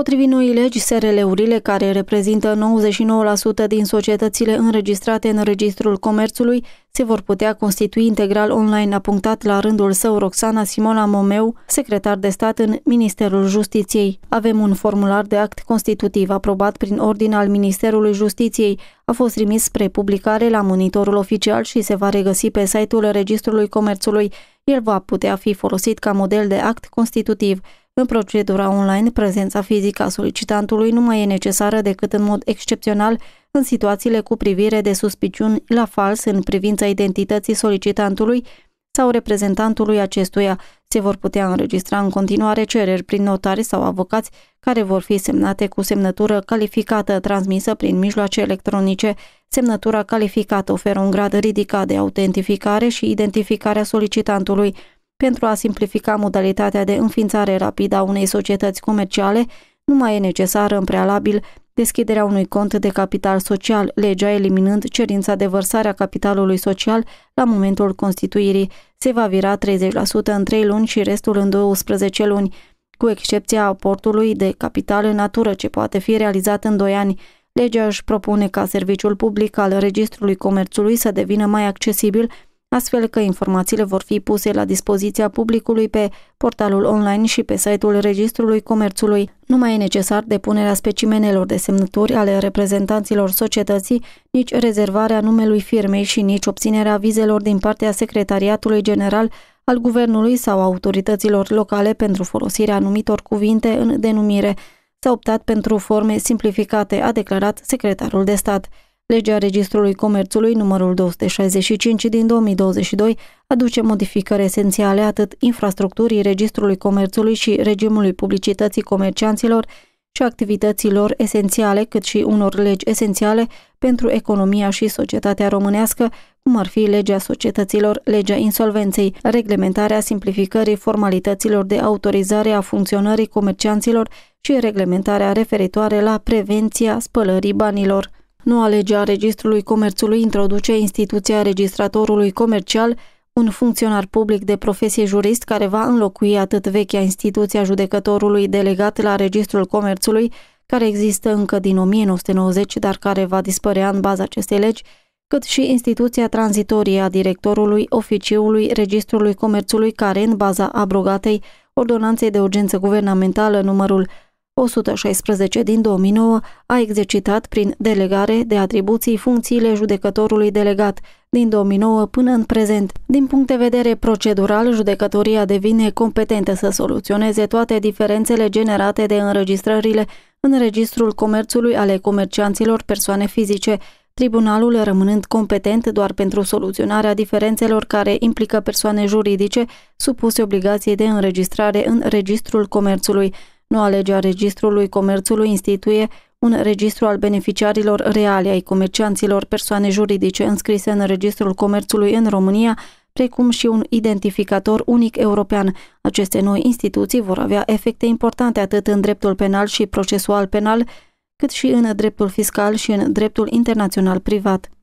Potrivit noii legi, SRL-urile, care reprezintă 99% din societățile înregistrate în Registrul Comerțului, se vor putea constitui integral online, a punctat la rândul său Roxana Simona Momeu, secretar de stat în Ministerul Justiției. Avem un formular de act constitutiv aprobat prin ordin al Ministerului Justiției, a fost trimis spre publicare la monitorul oficial și se va regăsi pe site-ul Registrului Comerțului. El va putea fi folosit ca model de act constitutiv. În procedura online, prezența fizică a solicitantului nu mai e necesară decât în mod excepțional în situațiile cu privire de suspiciuni la fals în privința identității solicitantului sau reprezentantului acestuia. Se vor putea înregistra în continuare cereri prin notari sau avocați care vor fi semnate cu semnătură calificată transmisă prin mijloace electronice. Semnătura calificată oferă un grad ridicat de autentificare și identificarea solicitantului. Pentru a simplifica modalitatea de înființare rapidă a unei societăți comerciale, nu mai e necesară în prealabil deschiderea unui cont de capital social, legea eliminând cerința de vărsare a capitalului social la momentul constituirii. Se va vira 30% în 3 luni și restul în 12 luni, cu excepția aportului de capital în natură ce poate fi realizat în 2 ani. Legea își propune ca serviciul public al Registrului Comerțului să devină mai accesibil astfel că informațiile vor fi puse la dispoziția publicului pe portalul online și pe site-ul Registrului Comerțului. Nu mai e necesar depunerea specimenelor de semnături ale reprezentanților societății, nici rezervarea numelui firmei și nici obținerea vizelor din partea Secretariatului General al Guvernului sau autorităților locale pentru folosirea anumitor cuvinte în denumire. S-a optat pentru forme simplificate, a declarat secretarul de stat. Legea Registrului Comerțului numărul 265 din 2022 aduce modificări esențiale atât infrastructurii Registrului Comerțului și regimului publicității comercianților și activităților esențiale, cât și unor legi esențiale pentru economia și societatea românească, cum ar fi legea societăților, legea insolvenței, reglementarea simplificării formalităților de autorizare a funcționării comercianților și reglementarea referitoare la prevenția spălării banilor. Noua lege a Registrului Comerțului introduce instituția registratorului comercial, un funcționar public de profesie jurist care va înlocui atât vechea instituție judecătorului delegat la Registrul Comerțului, care există încă din 1990, dar care va dispărea în baza acestei legi, cât și instituția tranzitorie a directorului oficiului Registrului Comerțului, care, în baza abrogatei Ordonanței de Urgență Guvernamentală numărul 116 din 2009 a exercitat prin delegare de atribuții funcțiile judecătorului delegat din 2009 până în prezent. Din punct de vedere procedural, judecătoria devine competentă să soluționeze toate diferențele generate de înregistrările în Registrul Comerțului ale comercianților persoane fizice, tribunalul rămânând competent doar pentru soluționarea diferențelor care implică persoane juridice supuse obligației de înregistrare în Registrul Comerțului. Noua lege a Registrului Comerțului instituie un registru al beneficiarilor reale ai comercianților, persoane juridice înscrise în Registrul Comerțului în România, precum și un identificator unic european. Aceste noi instituții vor avea efecte importante atât în dreptul penal și procesual penal, cât și în dreptul fiscal și în dreptul internațional privat.